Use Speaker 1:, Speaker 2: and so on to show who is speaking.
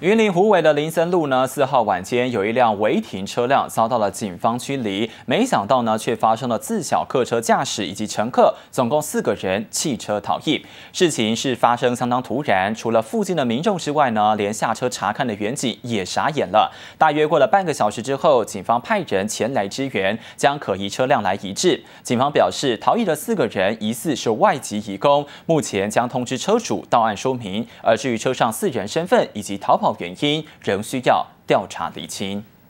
Speaker 1: 云岭湖尾的林森路呢？四号晚间有一辆违停车辆遭到了警方驱离，没想到呢，却发生了自小客车驾驶以及乘客总共四个人弃车逃逸。事情是发生相当突然，除了附近的民众之外呢，连下车查看的远景也傻眼了。大约过了半个小时之后，警方派人前来支援，将可疑车辆来移至。警方表示，逃逸的四个人疑似是外籍移工，目前将通知车主到案说明。而至于车上四人身份以及逃跑。原因仍需要调查厘清。